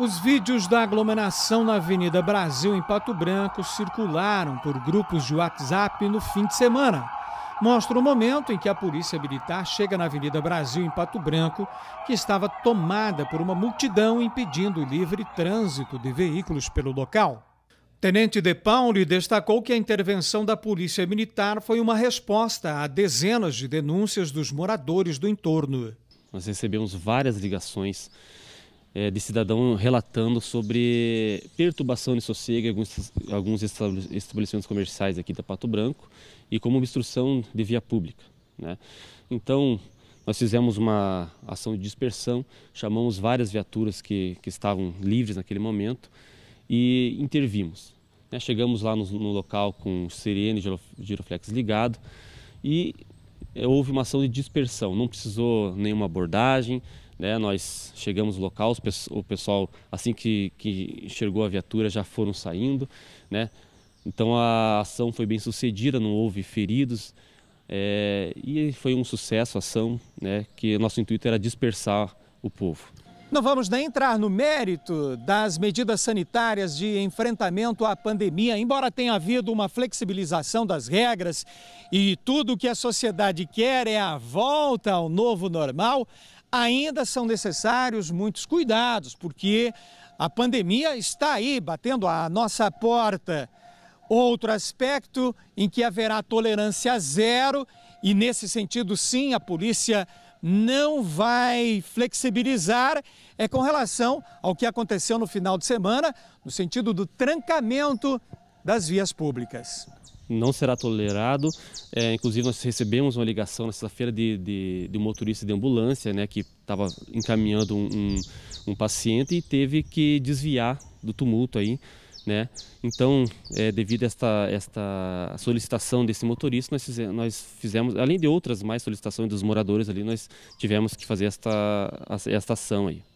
Os vídeos da aglomeração na Avenida Brasil em Pato Branco circularam por grupos de WhatsApp no fim de semana. Mostra o momento em que a Polícia Militar chega na Avenida Brasil em Pato Branco, que estava tomada por uma multidão impedindo o livre trânsito de veículos pelo local. Tenente De Pauli destacou que a intervenção da Polícia Militar foi uma resposta a dezenas de denúncias dos moradores do entorno. Nós recebemos várias ligações é, de cidadão relatando sobre perturbação de sossego em alguns, alguns estabelecimentos comerciais aqui da Pato Branco e como obstrução de via pública. Né? Então, nós fizemos uma ação de dispersão, chamamos várias viaturas que, que estavam livres naquele momento e intervimos. Né? Chegamos lá no, no, local com o sirene giroflex ligado e é, houve uma ação de dispersão, não precisou nenhuma abordagem, né, nós chegamos no local, o pessoal, assim que, que enxergou a viatura, já foram saindo. Né? Então a ação foi bem sucedida, não houve feridos. É, e foi um sucesso a ação, né, que nosso intuito era dispersar o povo. Não vamos nem entrar no mérito das medidas sanitárias de enfrentamento à pandemia, embora tenha havido uma flexibilização das regras e tudo o que a sociedade quer é a volta ao novo normal, ainda são necessários muitos cuidados, porque a pandemia está aí batendo a nossa porta. Outro aspecto em que haverá tolerância zero, e nesse sentido, sim, a polícia não vai flexibilizar é com relação ao que aconteceu no final de semana, no sentido do trancamento das vias públicas não será tolerado. É, inclusive, nós recebemos uma ligação na sexta-feira de, de, de, um motorista de ambulância né, que estava encaminhando um, um, um paciente e teve que desviar do tumulto aí né? Então, é, devido a esta, esta solicitação desse motorista, nós fizemos, nós fizemos, além de outras mais solicitações dos moradores ali, nós tivemos que fazer esta, esta ação aí.